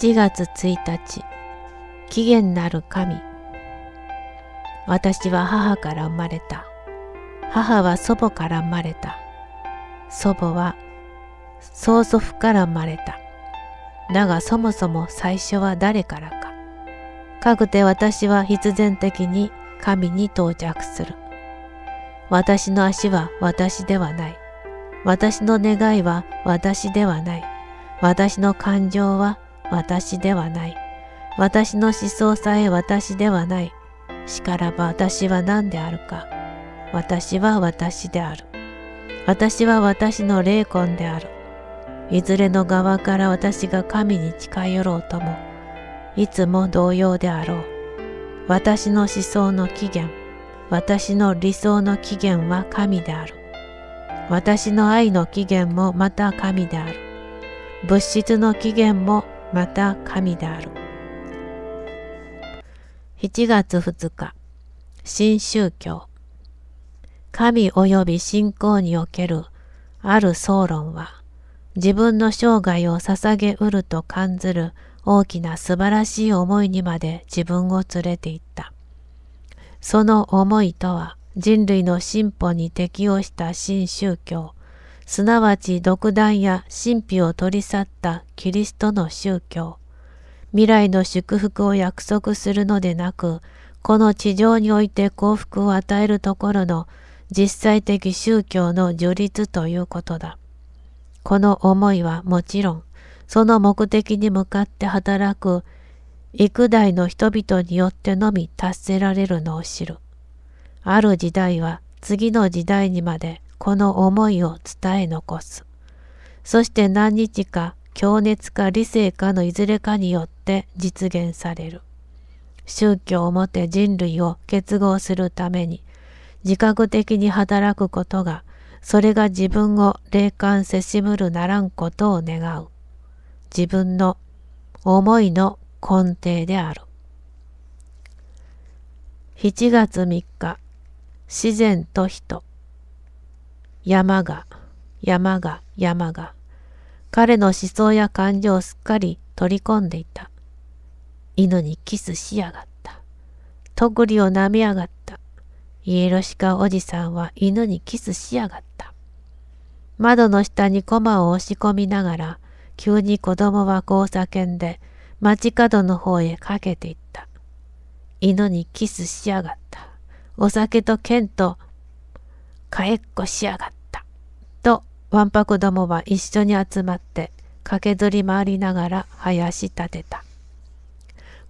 7月1日起源なる神私は母から生まれた母は祖母から生まれた祖母は曽祖父から生まれただがそもそも最初は誰からかかくて私は必然的に神に到着する私の足は私ではない私の願いは私ではない私の感情は私ではない。私の思想さえ私ではない。しからば私は何であるか。私は私である。私は私の霊魂である。いずれの側から私が神に近寄ろうとも、いつも同様であろう。私の思想の起源、私の理想の起源は神である。私の愛の起源もまた神である。物質の起源もまた神である。7月2日、新宗教。神及び信仰におけるある総論は、自分の生涯を捧げうると感ずる大きな素晴らしい思いにまで自分を連れて行った。その思いとは人類の進歩に適応した新宗教、すなわち独断や神秘を取り去ったキリストの宗教、未来の祝福を約束するのでなく、この地上において幸福を与えるところの実際的宗教の樹立ということだ。この思いはもちろん、その目的に向かって働く幾代の人々によってのみ達せられるのを知る。ある時代は次の時代にまでこの思いを伝え残す。そして何日か強熱か理性かのいずれかによって実現される。宗教をもて人類を結合するために自覚的に働くことがそれが自分を霊感せしむるならんことを願う自分の思いの根底である7月3日自然と人山が、山が、山が、彼の思想や感情をすっかり取り込んでいた。犬にキスしやがった。とぐりを舐めやがった。イエロシカおじさんは犬にキスしやがった。窓の下にコマを押し込みながら、急に子供はこう叫んで、街角の方へかけていった。犬にキスしやがった。お酒と剣と、かえっこしやがった。とわんぱくどもは一緒に集まって駆けずり回りながら林立てた。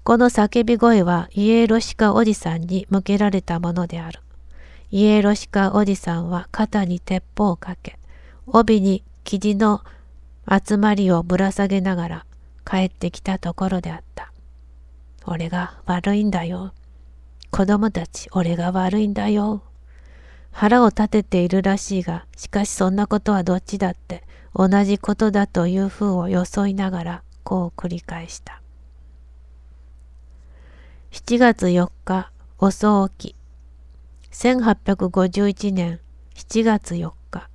この叫び声はイエロシカおじさんに向けられたものである。イエロシカおじさんは肩に鉄砲をかけ、帯に生地の集まりをぶら下げながら帰ってきたところであった。俺が悪いんだよ。子供たち俺が悪いんだよ。腹を立てているらしいが、しかしそんなことはどっちだって、同じことだという風を装いながら、こう繰り返した。7月4日、遅起き。1851年7月4日。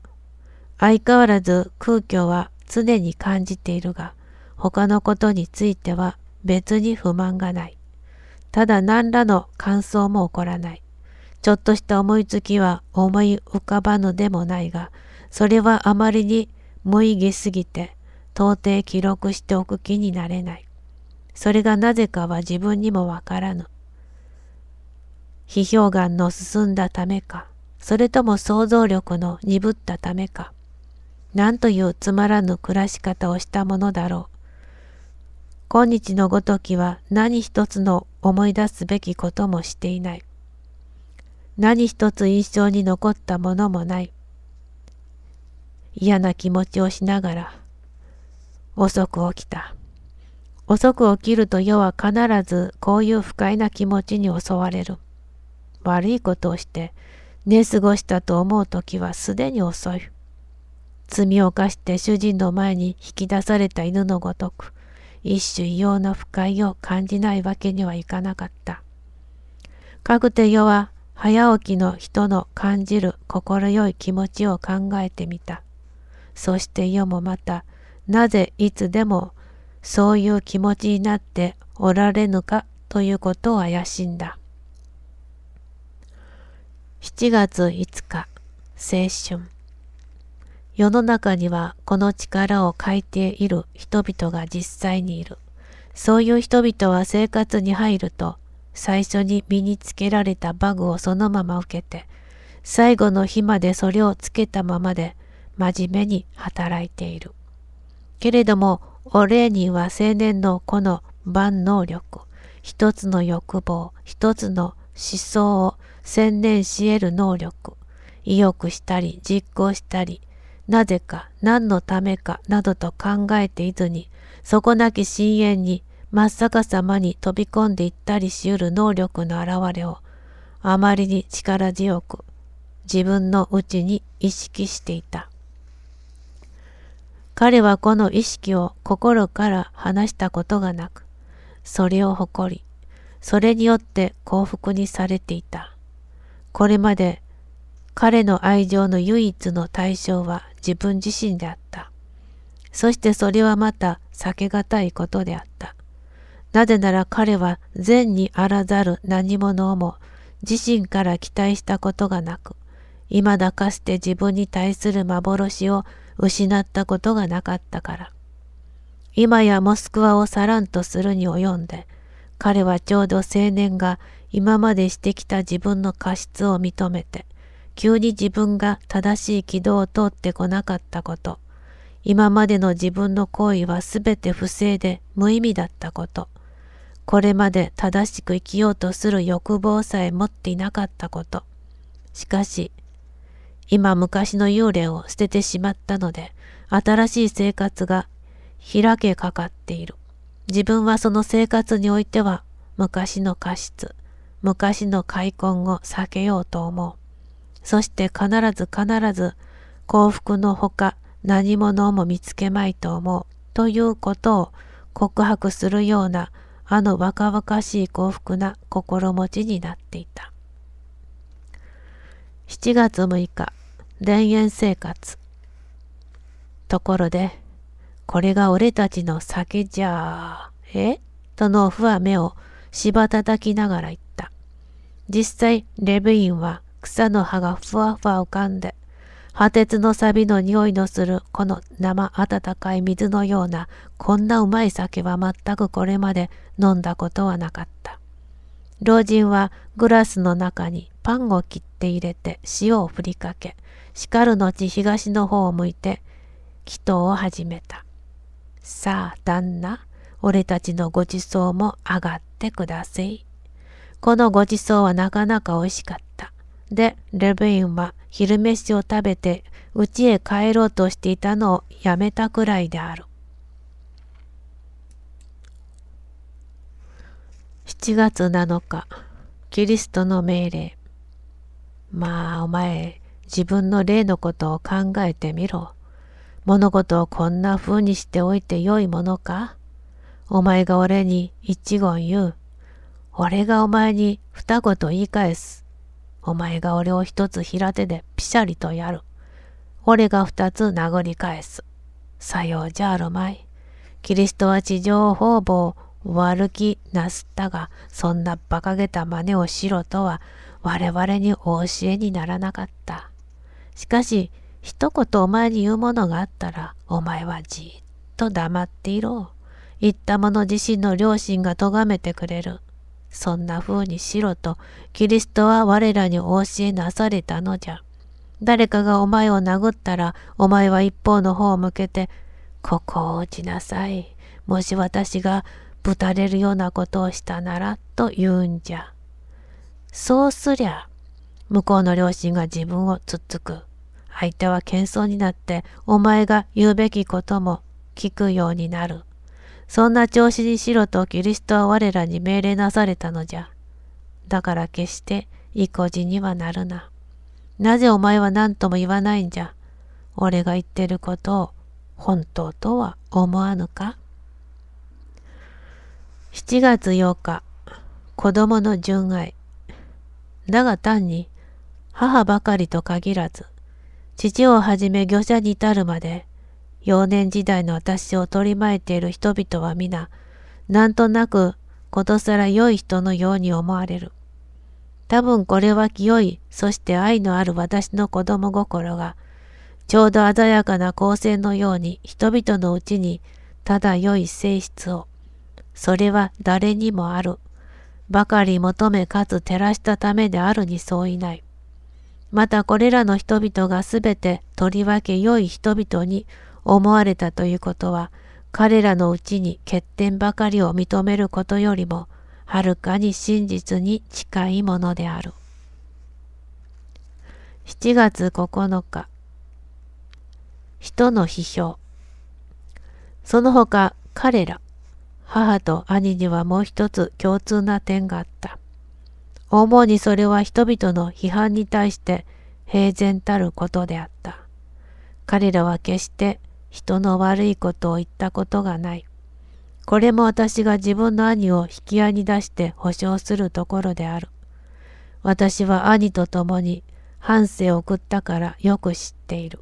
相変わらず空虚は常に感じているが、他のことについては別に不満がない。ただ何らの感想も起こらない。ちょっとした思いつきは思い浮かばぬでもないが、それはあまりに無意義すぎて、到底記録しておく気になれない。それがなぜかは自分にもわからぬ。批評眼の進んだためか、それとも想像力の鈍ったためか、なんというつまらぬ暮らし方をしたものだろう。今日のごときは何一つの思い出すべきこともしていない。何一つ印象に残ったものもない。嫌な気持ちをしながら、遅く起きた。遅く起きると世は必ずこういう不快な気持ちに襲われる。悪いことをして、寝過ごしたと思う時はすでに遅い。罪を犯して主人の前に引き出された犬のごとく、一種異様な不快を感じないわけにはいかなかった。かくて世は早起きの人の感じる快い気持ちを考えてみた。そして世もまた、なぜいつでもそういう気持ちになっておられぬかということを怪しんだ。7月5日、青春。世の中にはこの力を欠いている人々が実際にいる。そういう人々は生活に入ると、最初に身につけられたバグをそのまま受けて、最後の日までそれをつけたままで真面目に働いている。けれども、お礼には青年のこの万能力、一つの欲望、一つの思想を専念し得る能力、意欲したり実行したり、なぜか何のためかなどと考えていずに、底なき深淵に真っ逆さまに飛び込んでいったりしうる能力の現れをあまりに力強く自分の内に意識していた。彼はこの意識を心から話したことがなく、それを誇り、それによって幸福にされていた。これまで彼の愛情の唯一の対象は自分自身であった。そしてそれはまた避けがたいことであった。なぜなら彼は善にあらざる何者をも自身から期待したことがなく、未だかつて自分に対する幻を失ったことがなかったから。今やモスクワをさらんとするに及んで、彼はちょうど青年が今までしてきた自分の過失を認めて、急に自分が正しい軌道を通ってこなかったこと、今までの自分の行為は全て不正で無意味だったこと、これまで正しく生きようとする欲望さえ持っていなかったこと。しかし、今昔の幽霊を捨ててしまったので、新しい生活が開けかかっている。自分はその生活においては、昔の過失、昔の開墾を避けようと思う。そして必ず必ず幸福のほか何者も見つけまいと思うということを告白するようなあの若々しい幸福な心持ちになっていた。7月6日、田園生活。ところで、これが俺たちの酒じゃあ、えと農夫は目を芝叩きながら言った。実際、レブインは草の葉がふわふわ浮かんで、破鉄のサビの匂いのするこの生温かい水のようなこんなうまい酒は全くこれまで飲んだことはなかった。老人はグラスの中にパンを切って入れて塩をふりかけ、叱る後東の方を向いて祈祷を始めた。さあ旦那、俺たちのご馳走も上がってください。このご馳走はなかなか美味しかった。で、レブインは昼飯を食べて家へ帰ろうとしていたのをやめたくらいである。7月7日、キリストの命令。まあ、お前、自分の例のことを考えてみろ。物事をこんな風にしておいてよいものかお前が俺に一言言う。俺がお前に二言言い返す。お前が俺を一つ平手でピシャリとやる。俺が二つ殴り返す。さようじゃあるまい。キリストは地上方々悪気なすったが、そんな馬鹿げた真似をしろとは、我々にお教えにならなかった。しかし、一言お前に言うものがあったら、お前はじっと黙っていろ。言った者自身の良心が咎めてくれる。そんな風にしろと、キリストは我らにお教えなされたのじゃ。誰かがお前を殴ったら、お前は一方の方を向けて、ここを打ちなさい。もし私がぶたれるようなことをしたなら、と言うんじゃ。そうすりゃ、向こうの両親が自分をつっつく。相手は謙遜になって、お前が言うべきことも聞くようになる。そんな調子にしろとキリストは我らに命令なされたのじゃ。だから決して意固地にはなるな。なぜお前は何とも言わないんじゃ。俺が言ってることを本当とは思わぬか ?7 月8日、子供の純愛。だが単に母ばかりと限らず、父をはじめ御者に至るまで、幼年時代の私を取り巻いている人々は皆、なんとなくことさら良い人のように思われる。多分これは清い、そして愛のある私の子供心が、ちょうど鮮やかな光線のように人々のうちに、ただ良い性質を、それは誰にもある、ばかり求めかつ照らしたためであるに相違ない。またこれらの人々がすべてとりわけ良い人々に思われたということは、彼らのうちに欠点ばかりを認めることよりも、はるかに真実に近いものである。7月9日人の批評その他彼ら母と兄にはもう一つ共通な点があった。主にそれは人々の批判に対して平然たることであった。彼らは決して人の悪いことを言ったことがない。これも私が自分の兄を引き合いに出して保証するところである。私は兄と共に半生を送ったからよく知っている。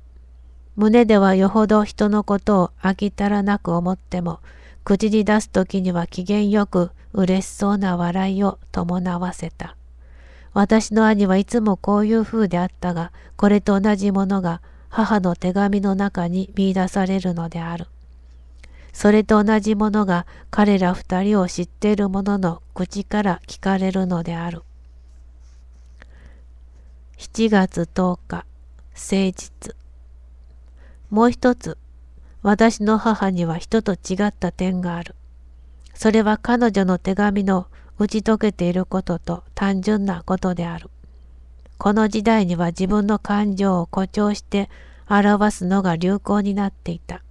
胸ではよほど人のことを飽きたらなく思っても、口に出す時には機嫌よく嬉しそうな笑いを伴わせた。私の兄はいつもこういう風であったが、これと同じものが母の手紙の中に見いだされるのである。それと同じものが彼ら二人を知っている者の口から聞かれるのである。7月10日、誠実。もう一つ、私の母には人と違った点がある。それは彼女の手紙の打ち解けていることと単純なことである。この時代には自分の感情を誇張して表すのが流行になっていた。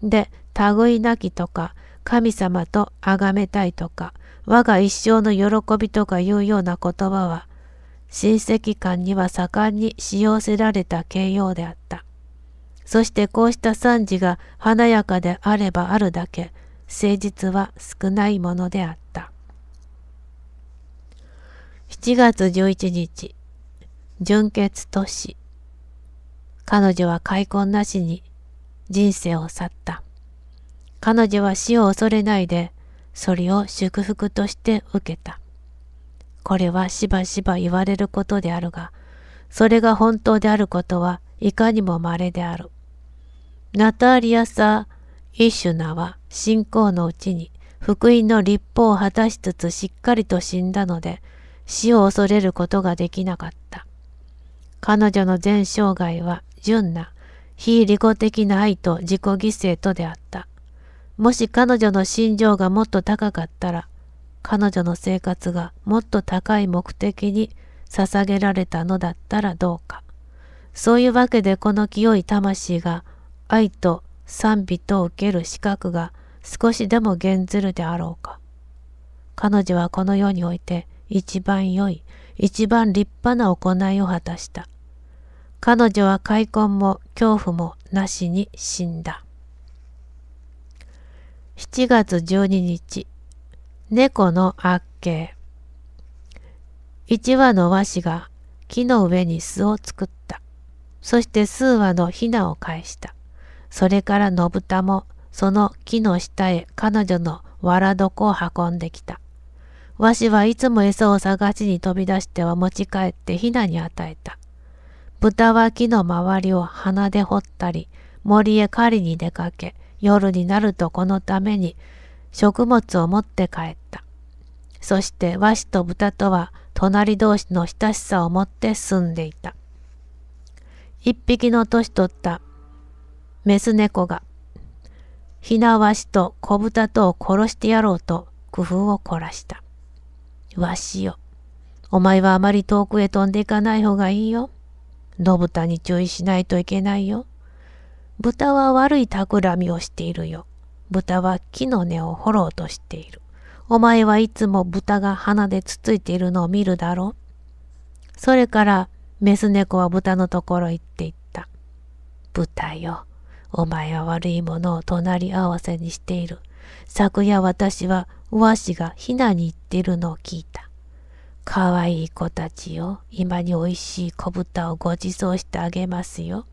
で、類なきとか、神様と崇めたいとか、我が一生の喜びとかいうような言葉は、親戚間には盛んに使用せられた形容であった。そしてこうした惨事が華やかであればあるだけ、誠実は少ないものであった。7月11日、純潔都市。彼女は開墾なしに人生を去った。彼女は死を恐れないで、それを祝福として受けた。これはしばしば言われることであるが、それが本当であることはいかにも稀である。ナターリアサ・イシュナは信仰のうちに福音の立法を果たしつつしっかりと死んだので死を恐れることができなかった。彼女の全生涯は純な、非利己的な愛と自己犠牲とであった。もし彼女の心情がもっと高かったら、彼女の生活がもっと高い目的に捧げられたのだったらどうか。そういうわけでこの清い魂が愛と賛美と受ける資格が少しでも減ずるであろうか。彼女はこの世において一番良い一番立派な行いを果たした。彼女は開墾も恐怖もなしに死んだ。7月12日、猫の悪形。一羽の和紙が木の上に巣を作った。そして数羽のヒナを返した。それから野豚もその木の下へ彼女の藁床を運んできた。わしはいつも餌を探しに飛び出しては持ち帰ってヒナに与えた。豚は木の周りを鼻で掘ったり、森へ狩りに出かけ、夜になるとこのために食物を持って帰った。そしてわしと豚とは隣同士の親しさを持って住んでいた。一匹の年取ったメス猫が、ひなわしと子豚とを殺してやろうと工夫を凝らした。わしよ。お前はあまり遠くへ飛んでいかない方がいいよ。野豚に注意しないといけないよ。豚は悪い企みをしているよ。豚は木の根を掘ろうとしている。お前はいつも豚が鼻でつついているのを見るだろう。それから、メス猫は豚のところへ行って行った。豚よ。お前は悪いものを隣り合わせにしている。昨夜私はわしがひなに言ってるのを聞いた。かわいい子たちよ。今においしい小豚をご馳走してあげますよ。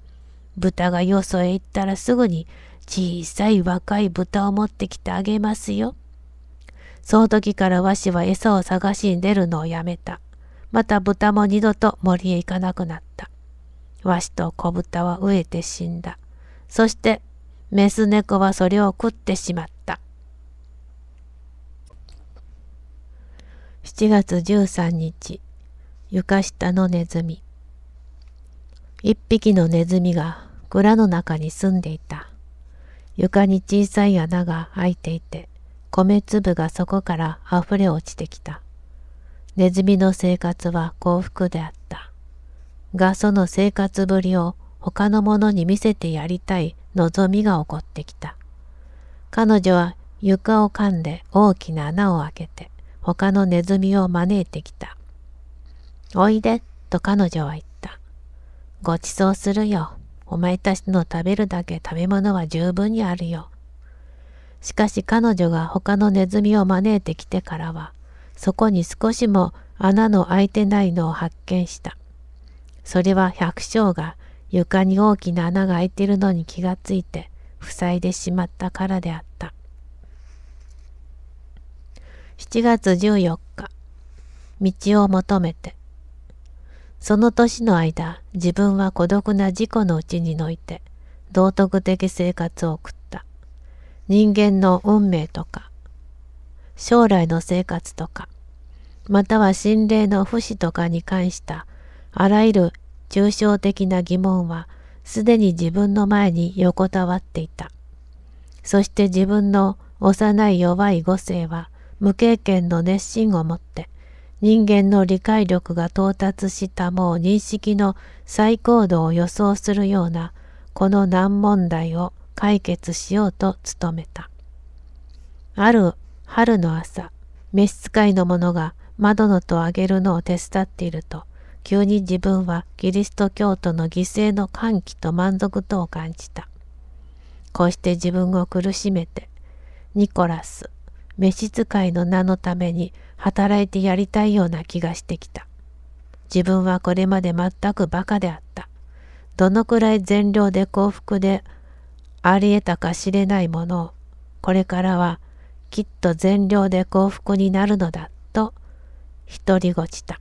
豚がよそへ行ったらすぐに小さい若い豚を持ってきてあげますよ。その時からわしは餌を探しに出るのをやめた。また豚も二度と森へ行かなくなった。わしと子豚は飢えて死んだ。そして、メス猫はそれを食ってしまった。7月13日床下のネズミ一匹のネズミが蔵の中に住んでいた床に小さい穴が開いていて米粒がそこから溢れ落ちてきたネズミの生活は幸福であったがその生活ぶりを他の者に見せてやりたい望みが起こってきた彼女は床を噛んで大きな穴を開けて他のネズミを招いてきた。おいで、と彼女は言った。ごちそうするよ。お前たちの食べるだけ食べ物は十分にあるよ。しかし彼女が他のネズミを招いてきてからは、そこに少しも穴の開いてないのを発見した。それは百姓が床に大きな穴が開いているのに気がついて塞いでしまったからであった。7月14日、道を求めて。その年の間、自分は孤独な自己のうちにのいて、道徳的生活を送った。人間の運命とか、将来の生活とか、または心霊の不死とかに関したあらゆる抽象的な疑問はすでに自分の前に横たわっていた。そして自分の幼い弱い五性は無経験の熱心を持って人間の理解力が到達したもう認識の最高度を予想するようなこの難問題を解決しようと努めた。ある春の朝、召使いの者が窓の戸を上げるのを手伝っていると、急に自分はキリスト教徒の犠牲の歓喜と満足とを感じた。こうして自分を苦しめて、ニコラス、召使いの名のために働いてやりたいような気がしてきた。自分はこれまで全くバカであった。どのくらい善良で幸福であり得たか知れないものを、これからはきっと善良で幸福になるのだ、と独りごちた。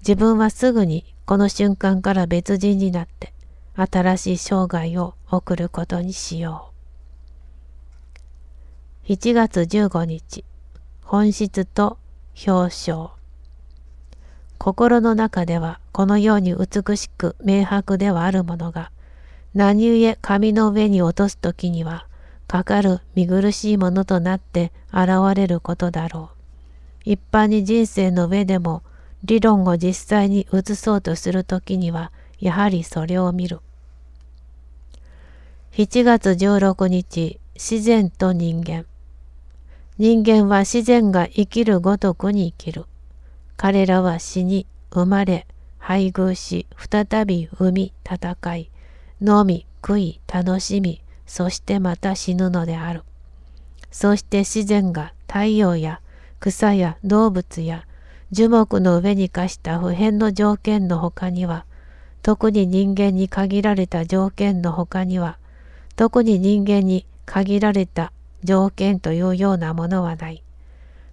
自分はすぐにこの瞬間から別人になって、新しい生涯を送ることにしよう。7月15日本質と表彰心の中ではこのように美しく明白ではあるものが何故紙の上に落とす時にはかかる見苦しいものとなって現れることだろう一般に人生の上でも理論を実際に移そうとする時にはやはりそれを見る7月16日自然と人間人間は自然が生きるごとくに生きる。彼らは死に、生まれ、配偶し、再び生み、戦い、飲み、悔い、楽しみ、そしてまた死ぬのである。そして自然が太陽や草や動物や樹木の上に課した普遍の条件の他には、特に人間に限られた条件の他には、特に人間に限られた条件というようなものはない。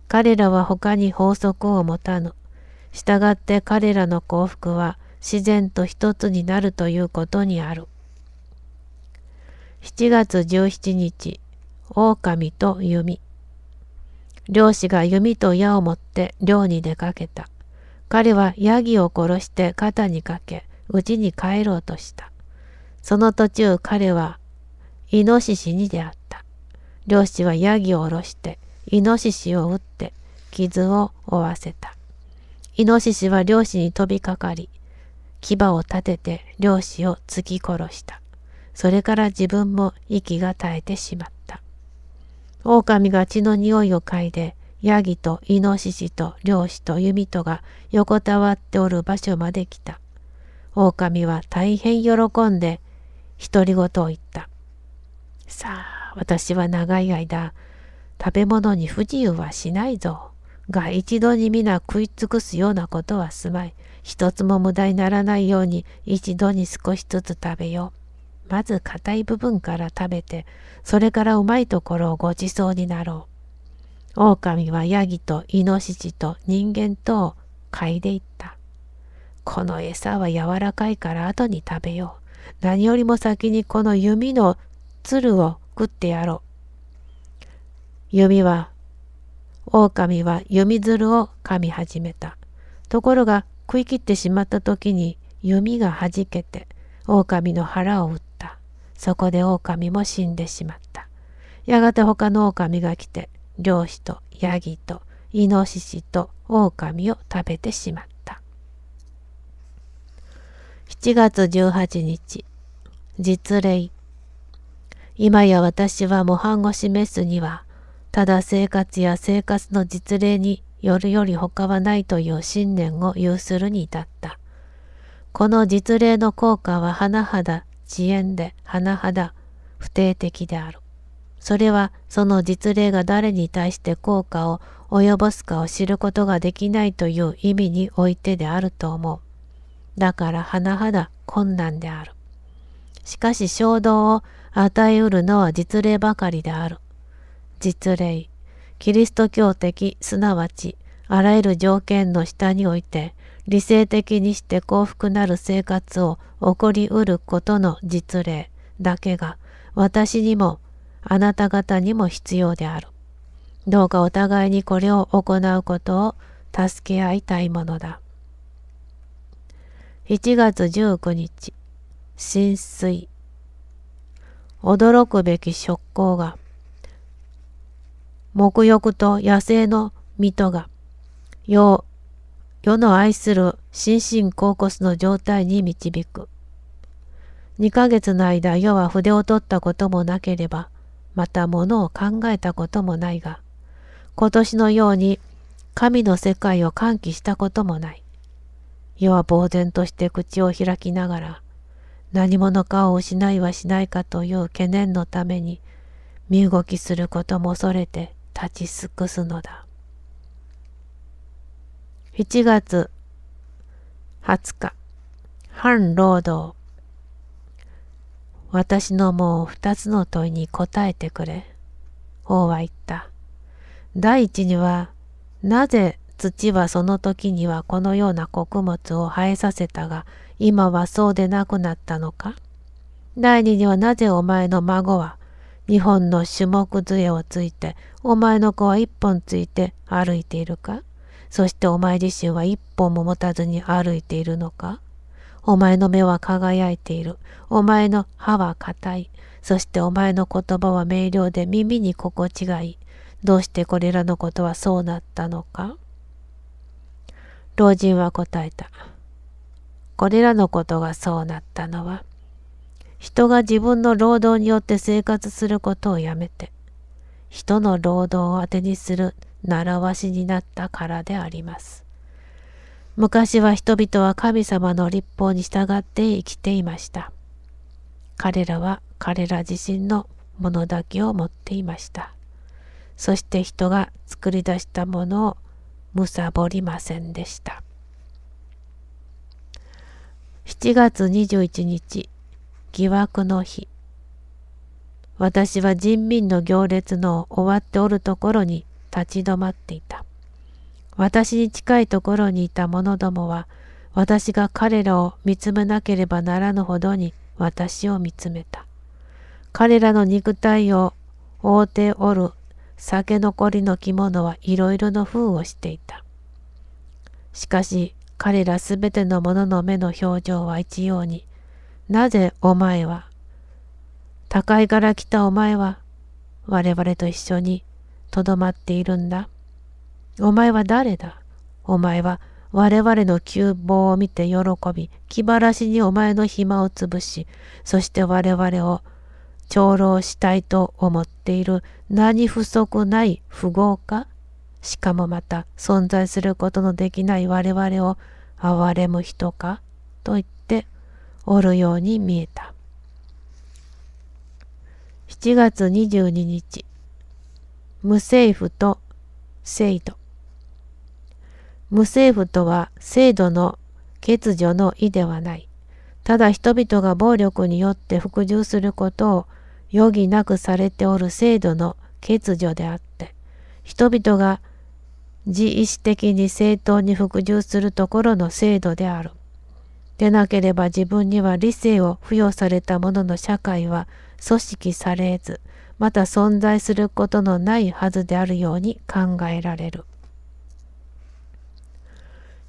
彼らは他に法則を持たぬ。従って彼らの幸福は自然と一つになるということにある。7月17日、狼と弓。漁師が弓と矢を持って漁に出かけた。彼はヤギを殺して肩にかけ、家に帰ろうとした。その途中彼は、イノシシに出会った。漁師はヤギを下ろして、イノシシを撃って、傷を負わせた。イノシシは漁師に飛びかかり、牙を立てて漁師を突き殺した。それから自分も息が絶えてしまった。狼が血の匂いを嗅いで、ヤギとイノシシと漁師と弓とが横たわっておる場所まで来た。狼は大変喜んで、独り言を言った。さあ、私は長い間、食べ物に不自由はしないぞ。が一度に皆食い尽くすようなことはすまい。一つも無駄にならないように一度に少しずつ食べよう。まず硬い部分から食べて、それからうまいところをごちそうになろう。狼はヤギとイノシシと人間とを嗅いでいった。この餌は柔らかいから後に食べよう。何よりも先にこの弓の鶴を作ってやろう。弓は、狼は弓鶴を噛み始めた。ところが食い切ってしまった時に弓がはじけて狼の腹を打った。そこで狼も死んでしまった。やがて他の狼が来て漁師とヤギとイノシシと狼を食べてしまった。7月18日実例今や私は模範を示すには、ただ生活や生活の実例によるより他はないという信念を有するに至った。この実例の効果は甚だ遅延で甚だ不定的である。それはその実例が誰に対して効果を及ぼすかを知ることができないという意味においてであると思う。だから甚だ困難である。しかし衝動を与えうるのは実例ばかりである。実例、キリスト教的、すなわち、あらゆる条件の下において、理性的にして幸福なる生活を起こりうることの実例だけが、私にも、あなた方にも必要である。どうかお互いにこれを行うことを助け合いたいものだ。1月19日、浸水。驚くべき食行が、沐浴と野生の水戸が、世、世の愛する心身恍惚の状態に導く。2ヶ月の間、世は筆を取ったこともなければ、また物を考えたこともないが、今年のように神の世界を喚起したこともない。世は呆然として口を開きながら、何者かを失いはしないかという懸念のために身動きすることも恐れて立ち尽くすのだ。7月20日、反労働。私のもう二つの問いに答えてくれ。王は言った。第一には、なぜ土はその時にはこのような穀物を生えさせたが、今はそうでなくなったのか第二にはなぜお前の孫は日本の種目杖をついてお前の子は一本ついて歩いているかそしてお前自身は一本も持たずに歩いているのかお前の目は輝いている。お前の歯は硬い。そしてお前の言葉は明瞭で耳に心地がいい。どうしてこれらのことはそうなったのか老人は答えた。これらのことがそうなったのは、人が自分の労働によって生活することをやめて、人の労働を当てにする習わしになったからであります。昔は人々は神様の立法に従って生きていました。彼らは彼ら自身のものだけを持っていました。そして人が作り出したものをむさぼりませんでした。7月21日疑惑の日私は人民の行列の終わっておるところに立ち止まっていた私に近いところにいた者どもは私が彼らを見つめなければならぬほどに私を見つめた彼らの肉体を覆っておる酒残りの着物はいろいろの封をしていたしかし彼らすべての者の目の表情は一様に、なぜお前は、高いから来たお前は、我々と一緒にとどまっているんだ。お前は誰だお前は我々の窮乏を見て喜び、気晴らしにお前の暇を潰し、そして我々を長老したいと思っている何不足ない富豪かしかもまた存在することのできない我々を憐れむ人かと言っておるように見えた。7月22日無政府と制度無政府とは制度の欠如の意ではない。ただ人々が暴力によって服従することを余儀なくされておる制度の欠如であって、人々が自意識的に正当に服従するところの制度である。でなければ自分には理性を付与されたものの社会は組織されず、また存在することのないはずであるように考えられる。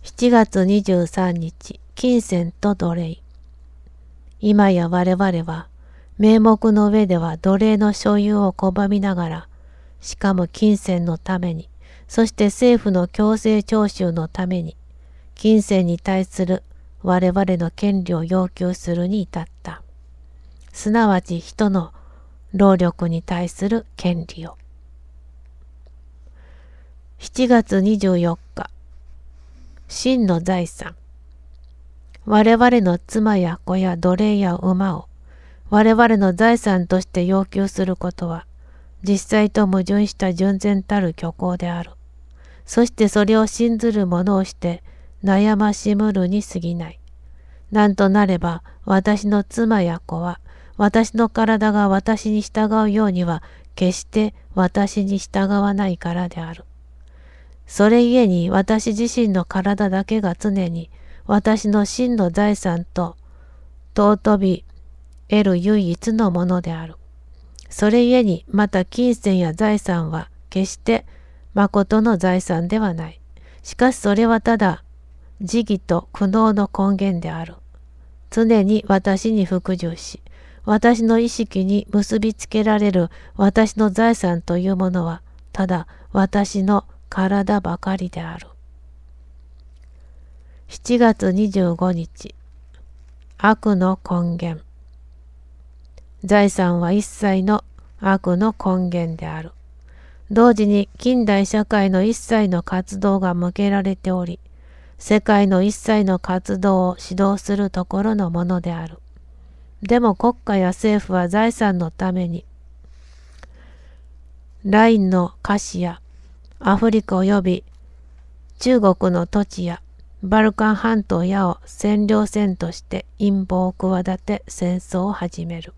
7月23日、金銭と奴隷。今や我々は、名目の上では奴隷の所有を拒みながら、しかも金銭のためにそして政府の強制徴収のために、金銭に対する我々の権利を要求するに至った。すなわち人の労力に対する権利を。7月24日、真の財産。我々の妻や子や奴隷や馬を我々の財産として要求することは、実際と矛盾した純然たる虚構である。そしてそれを信ずる者をして悩ましむるに過ぎない。なんとなれば私の妻や子は私の体が私に従うようには決して私に従わないからである。それゆえに私自身の体だけが常に私の真の財産と尊び得る唯一のものである。それゆえにまた金銭や財産は決して誠の財産ではない。しかしそれはただ、慈義と苦悩の根源である。常に私に服従し、私の意識に結びつけられる私の財産というものは、ただ私の体ばかりである。7月25日悪の根源財産は一切の悪の根源である。同時に近代社会の一切の活動が向けられており、世界の一切の活動を指導するところのものである。でも国家や政府は財産のために、ラインの菓子やアフリカ及び中国の土地やバルカン半島やを占領戦として陰謀を企て戦争を始める。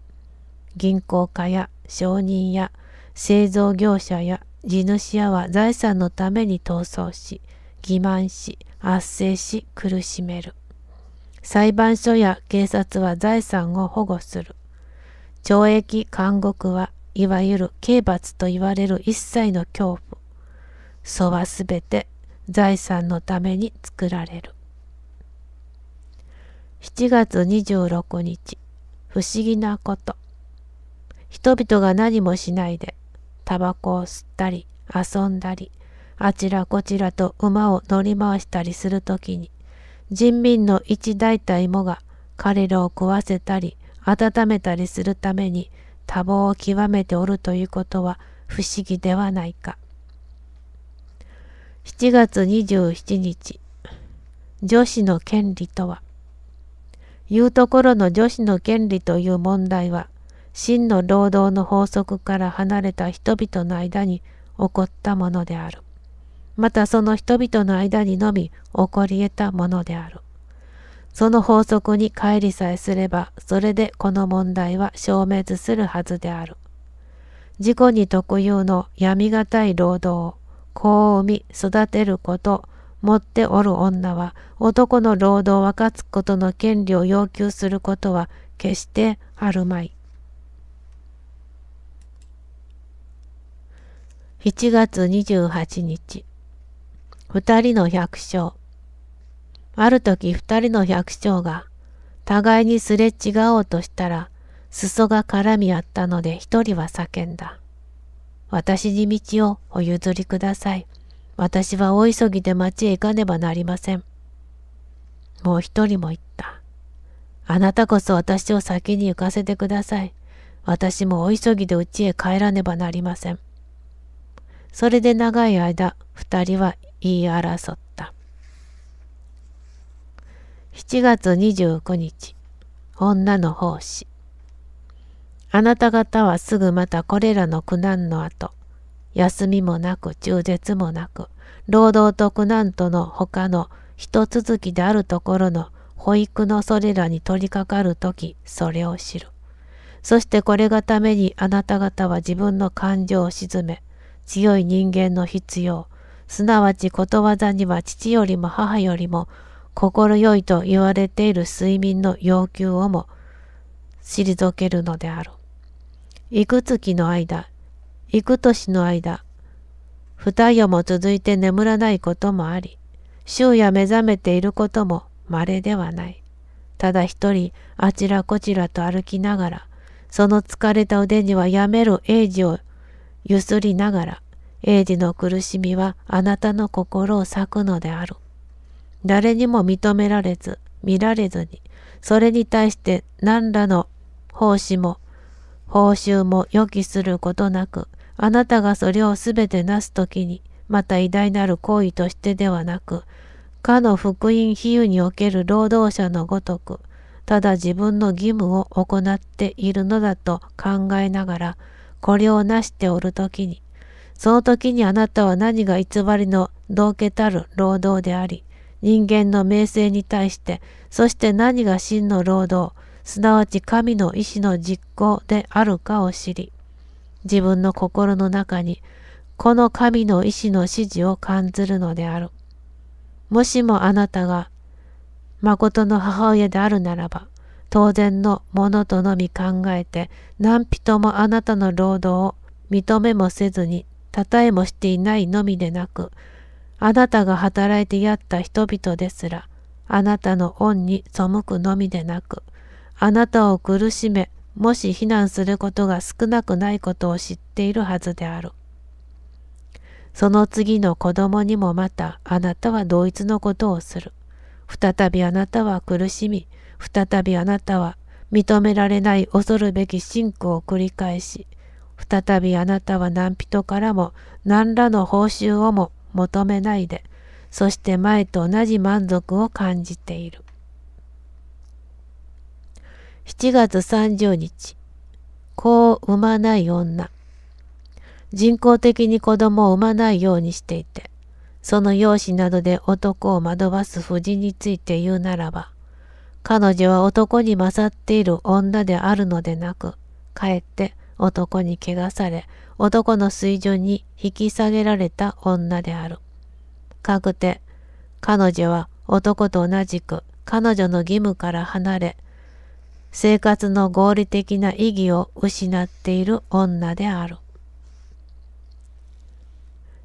銀行家や商人や製造業者や地主屋は財産のために闘争し、欺瞞し、圧政し、苦しめる。裁判所や警察は財産を保護する。懲役監獄はいわゆる刑罰と言われる一切の恐怖。祖はすべて財産のために作られる。7月26日、不思議なこと。人々が何もしないでタバコを吸ったり、遊んだり、あちらこちらと馬を乗り回したりする時に、人民の一大体もが彼らを食わせたり、温めたりするために多忙を極めておるということは不思議ではないか。7月27日、女子の権利とは、言うところの女子の権利という問題は、真の労働の法則から離れた人々の間に起こったものである。またその人々の間にのみ起こり得たものである。その法則に乖離さえすれば、それでこの問題は消滅するはずである。自己に特有の闇がたい労働を、子を産み育てること、持っておる女は、男の労働を分かつことの権利を要求することは決してあるまい。7月28日二人の百姓ある時二人の百姓が互いにすれ違おうとしたら裾が絡み合ったので一人は叫んだ。私に道をお譲りください。私は大急ぎで町へ行かねばなりません。もう一人も言った。あなたこそ私を先に行かせてください。私もお急ぎで家へ帰らねばなりません。それで長い間2人は言い争った。7月29日、女の奉仕。あなた方はすぐまたこれらの苦難の後、休みもなく中絶もなく、労働と苦難との他の一続きであるところの保育のそれらに取り掛かるとき、それを知る。そしてこれがためにあなた方は自分の感情を鎮め、強い人間の必要、すなわちことわざには父よりも母よりも快いと言われている睡眠の要求をも退けるのである。いく月の間、幾年の間、二夜も続いて眠らないこともあり、昼夜目覚めていることも稀ではない。ただ一人、あちらこちらと歩きながら、その疲れた腕にはやめる英治をゆすりながら、英治の苦しみはあなたの心を裂くのである。誰にも認められず、見られずに、それに対して何らの奉仕も、報酬も予期することなく、あなたがそれをすべてなすときに、また偉大なる行為としてではなく、かの福音比喩における労働者のごとく、ただ自分の義務を行っているのだと考えながら、これを成しておる時に、その時にあなたは何が偽りの道化たる労働であり、人間の名声に対して、そして何が真の労働、すなわち神の意志の実行であるかを知り、自分の心の中に、この神の意志の指示を感ずるのである。もしもあなたが、誠の母親であるならば、当然のものとのみ考えて何人もあなたの労働を認めもせずにたたえもしていないのみでなくあなたが働いてやった人々ですらあなたの恩に背くのみでなくあなたを苦しめもし非難することが少なくないことを知っているはずである。その次の子供にもまたあなたは同一のことをする。再びあなたは苦しみ、再びあなたは認められない恐るべき信仰を繰り返し、再びあなたは何人からも何らの報酬をも求めないで、そして前と同じ満足を感じている。7月30日、子を産まない女。人工的に子供を産まないようにしていて、その容姿などで男を惑わす夫人について言うならば、彼女は男に勝っている女であるのでなく、かえって男に汚され、男の水準に引き下げられた女である。かくて、彼女は男と同じく彼女の義務から離れ、生活の合理的な意義を失っている女である。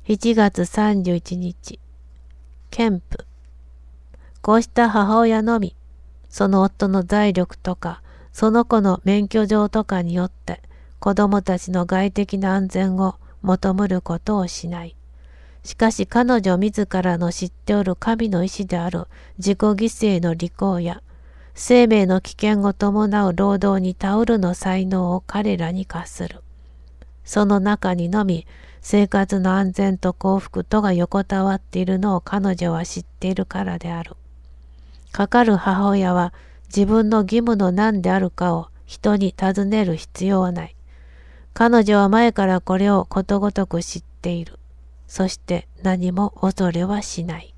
1月31日、ケンプ。こうした母親のみその夫の財力とか、その子の免許状とかによって、子供たちの外的な安全を求むることをしない。しかし彼女自らの知っておる神の意志である自己犠牲の履行や、生命の危険を伴う労働にタオルの才能を彼らに課する。その中にのみ、生活の安全と幸福とが横たわっているのを彼女は知っているからである。かかる母親は自分の義務の何であるかを人に尋ねる必要はない。彼女は前からこれをことごとく知っている。そして何も恐れはしない。